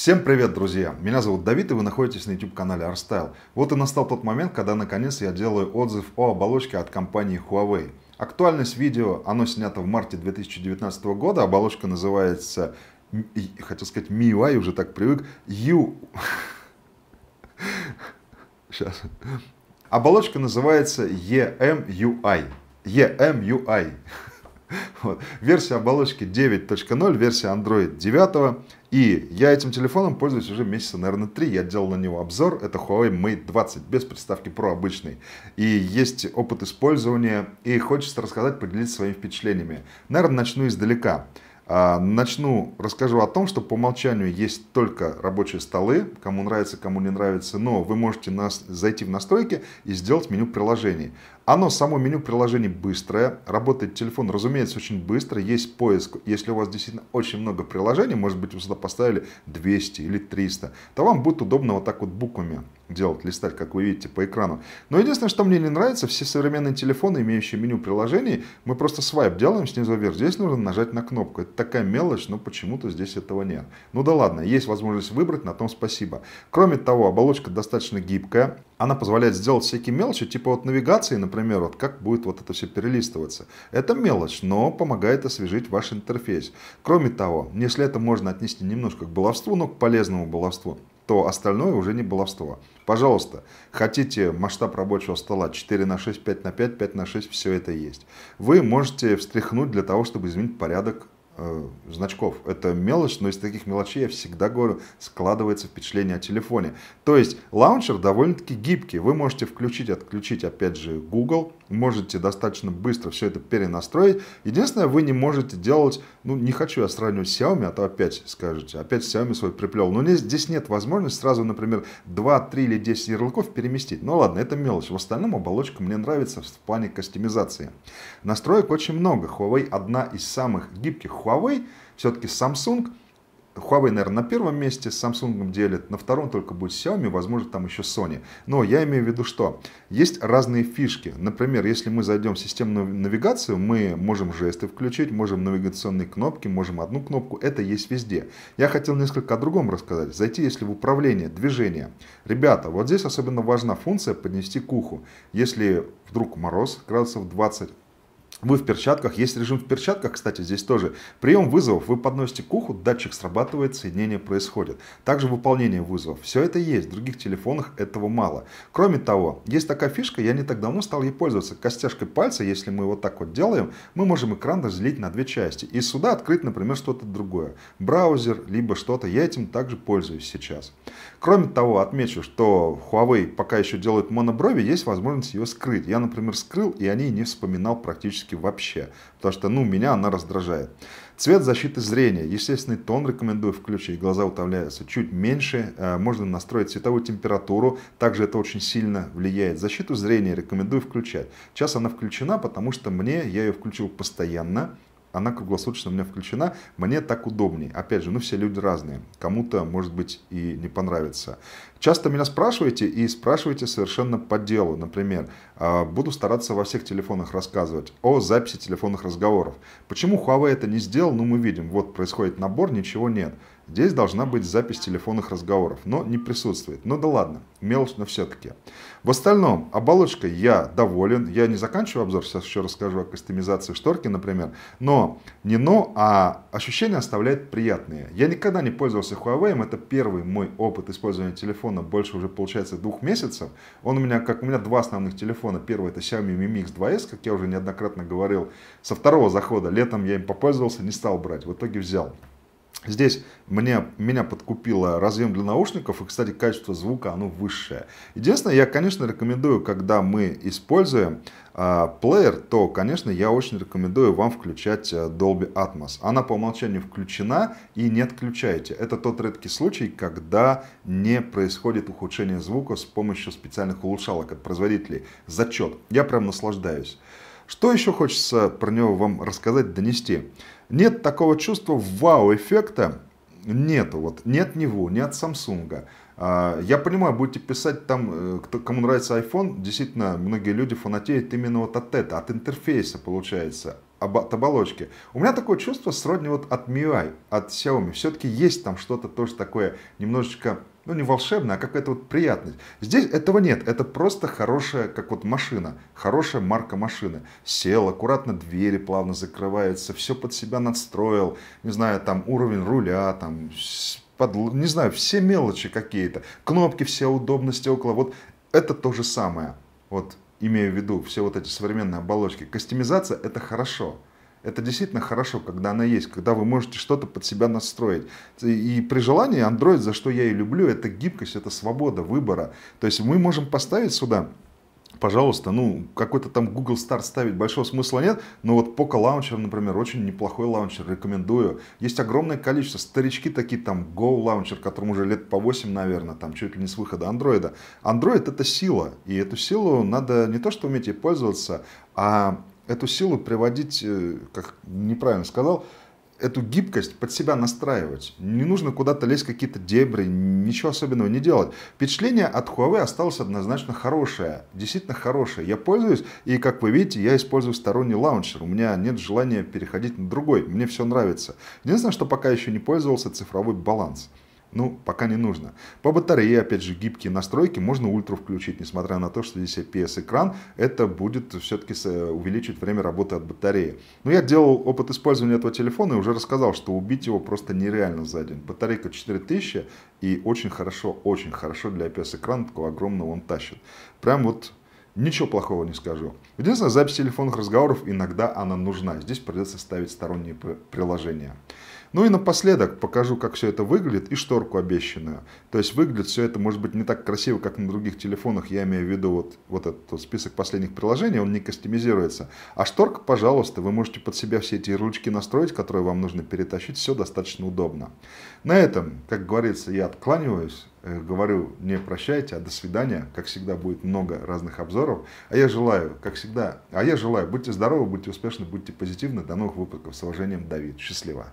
Всем привет, друзья! Меня зовут Давид, и вы находитесь на YouTube-канале ArtStyle. Вот и настал тот момент, когда наконец я делаю отзыв о оболочке от компании Huawei. Актуальность видео, оно снято в марте 2019 года, оболочка называется, хотел сказать MIUI, уже так привык, U... Сейчас. Оболочка называется EMUI. EMUI. Эм Вот. Версия оболочки 9.0, версия Android 9. И я этим телефоном пользуюсь уже месяца, наверное, 3. Я делал на него обзор. Это Huawei Mate 20 без приставки Pro обычный. И есть опыт использования. И хочется рассказать, поделиться своими впечатлениями. Наверное, начну издалека. А, начну, расскажу о том, что по умолчанию есть только рабочие столы, кому нравится, кому не нравится, но вы можете нас, зайти в настройки и сделать меню приложений. Оно само меню приложений быстрое, работает телефон, разумеется, очень быстро, есть поиск. Если у вас действительно очень много приложений, может быть, вы сюда поставили 200 или 300, то вам будет удобно вот так вот буквами делать, листать, как вы видите по экрану. Но единственное, что мне не нравится, все современные телефоны, имеющие меню приложений, мы просто свайп делаем снизу вверх. Здесь нужно нажать на кнопку. Это такая мелочь, но почему-то здесь этого нет. Ну да ладно, есть возможность выбрать, на том спасибо. Кроме того, оболочка достаточно гибкая, она позволяет сделать всякие мелочи, типа вот навигации, например, вот как будет вот это все перелистываться. Это мелочь, но помогает освежить ваш интерфейс. Кроме того, если это можно отнести немножко к баловству, но к полезному баловству, то остальное уже не баловство. Пожалуйста, хотите масштаб рабочего стола 4 на 6, 5 на 5, 5 на 6, все это есть. Вы можете встряхнуть для того, чтобы изменить порядок Э, значков. Это мелочь, но из таких мелочей я всегда говорю, складывается впечатление о телефоне. То есть лаунчер довольно-таки гибкий. Вы можете включить, отключить, опять же, Google, можете достаточно быстро все это перенастроить. Единственное, вы не можете делать, ну не хочу я сравнивать с Xiaomi, а то опять скажете, опять Xiaomi свой приплел. Но здесь нет возможности сразу, например, 2, 3 или 10 ярлыков переместить. Ну ладно, это мелочь. В остальном оболочка мне нравится в плане кастомизации. Настроек очень много. Huawei одна из самых гибких. Huawei, все-таки Samsung – Huawei, наверное, на первом месте, с Samsung делит, на втором только будет Xiaomi, возможно, там еще Sony. Но я имею в виду, что есть разные фишки. Например, если мы зайдем в системную навигацию, мы можем жесты включить, можем навигационные кнопки, можем одну кнопку. Это есть везде. Я хотел несколько о другом рассказать. Зайти, если в управление, движение. Ребята, вот здесь особенно важна функция поднести к уху. Если вдруг мороз, градусов 20, вы в перчатках, есть режим в перчатках, кстати, здесь тоже. Прием вызовов вы подносите к уху, датчик срабатывает, соединение происходит. Также выполнение вызовов. Все это есть, в других телефонах этого мало. Кроме того, есть такая фишка, я не так давно стал ей пользоваться. Костяшкой пальца, если мы вот так вот делаем, мы можем экран разделить на две части. И сюда открыть, например, что-то другое. Браузер, либо что-то. Я этим также пользуюсь сейчас. Кроме того, отмечу, что Huawei пока еще делает моноброви, есть возможность ее скрыть. Я, например, скрыл, и о ней не вспоминал практически практически вообще, потому что, ну, меня она раздражает. Цвет защиты зрения. Естественный тон рекомендую включить, глаза утомляются чуть меньше, э, можно настроить цветовую температуру, также это очень сильно влияет. Защиту зрения рекомендую включать. Сейчас она включена, потому что мне, я ее включил постоянно, она круглосуточно у меня включена, мне так удобнее. Опять же, ну все люди разные, кому-то, может быть, и не понравится. Часто меня спрашиваете и спрашиваете совершенно по делу. Например, а, буду стараться во всех телефонах рассказывать о записи телефонных разговоров. Почему Huawei это не сделал, ну мы видим, вот происходит набор, ничего нет. Здесь должна быть запись телефонных разговоров, но не присутствует. Ну да ладно, мелочь, но все-таки. В остальном, оболочка я доволен. Я не заканчиваю обзор, сейчас еще расскажу о кастомизации шторки, например. Но не но, а ощущения оставляет приятные. Я никогда не пользовался Huawei, это первый мой опыт использования телефона больше уже получается двух месяцев. Он у меня, как у меня два основных телефона. Первый это Xiaomi Mi Mix 2S, как я уже неоднократно говорил. Со второго захода летом я им попользовался, не стал брать, в итоге взял. Здесь мне, меня подкупило разъем для наушников, и, кстати, качество звука, оно высшее. Единственное, я, конечно, рекомендую, когда мы используем э, плеер, то, конечно, я очень рекомендую вам включать э, Dolby Atmos. Она по умолчанию включена и не отключаете. Это тот редкий случай, когда не происходит ухудшение звука с помощью специальных улучшалок от производителей. Зачет. Я прям наслаждаюсь. Что еще хочется про него вам рассказать, донести? Нет такого чувства вау-эффекта, нету, вот, ни от него, ни от а, я понимаю, будете писать там, э, кто, кому нравится iPhone, действительно, многие люди фанатеют именно вот от этого, от интерфейса получается, от оболочки. У меня такое чувство сродни вот от MIUI, от Xiaomi. Все-таки есть там что-то тоже такое немножечко, ну не волшебное, а какая-то вот приятность. Здесь этого нет, это просто хорошая, как вот машина, хорошая марка машины. Сел, аккуратно двери плавно закрываются, все под себя настроил, не знаю, там уровень руля, там под, не знаю, все мелочи какие-то, кнопки, все удобно, около вот это то же самое. Вот имею в виду все вот эти современные оболочки. Кастомизация – это хорошо. Это действительно хорошо, когда она есть, когда вы можете что-то под себя настроить. И при желании Android, за что я и люблю, это гибкость, это свобода выбора. То есть мы можем поставить сюда пожалуйста, ну, какой-то там Google Start ставить большого смысла нет, но вот Poco Launcher, например, очень неплохой лаунчер, рекомендую. Есть огромное количество, старички такие там, Go Launcher, которому уже лет по 8, наверное, там чуть ли не с выхода андроида. Android это сила, и эту силу надо не то что уметь ей пользоваться, а эту силу приводить, э, как неправильно сказал, эту гибкость под себя настраивать. Не нужно куда-то лезть какие-то дебри, ничего особенного не делать. Впечатление от Huawei осталось однозначно хорошее, действительно хорошее. Я пользуюсь, и как вы видите, я использую сторонний лаунчер. У меня нет желания переходить на другой, мне все нравится. Единственное, что пока еще не пользовался, цифровой баланс. Ну, пока не нужно. По батарее, опять же, гибкие настройки можно ультра включить, несмотря на то, что здесь IPS-экран, это будет все-таки э, увеличить время работы от батареи. Но ну, я делал опыт использования этого телефона и уже рассказал, что убить его просто нереально за день. Батарейка 4000 и очень хорошо, очень хорошо для IPS-экрана, такого огромного он тащит. Прям вот Ничего плохого не скажу. Единственное, запись телефонных разговоров иногда она нужна. Здесь придется ставить сторонние приложения. Ну и напоследок покажу, как все это выглядит и шторку обещанную. То есть выглядит все это, может быть, не так красиво, как на других телефонах. Я имею в виду вот, вот этот вот список последних приложений, он не кастомизируется. А шторка, пожалуйста, вы можете под себя все эти ручки настроить, которые вам нужно перетащить. Все достаточно удобно. На этом, как говорится, я откланиваюсь. Э, говорю не прощайте, а до свидания. Как всегда, будет много разных обзоров. А я желаю, как всегда, а я желаю, будьте здоровы, будьте успешны, будьте позитивны. До новых выпусков. С уважением, Давид. Счастливо.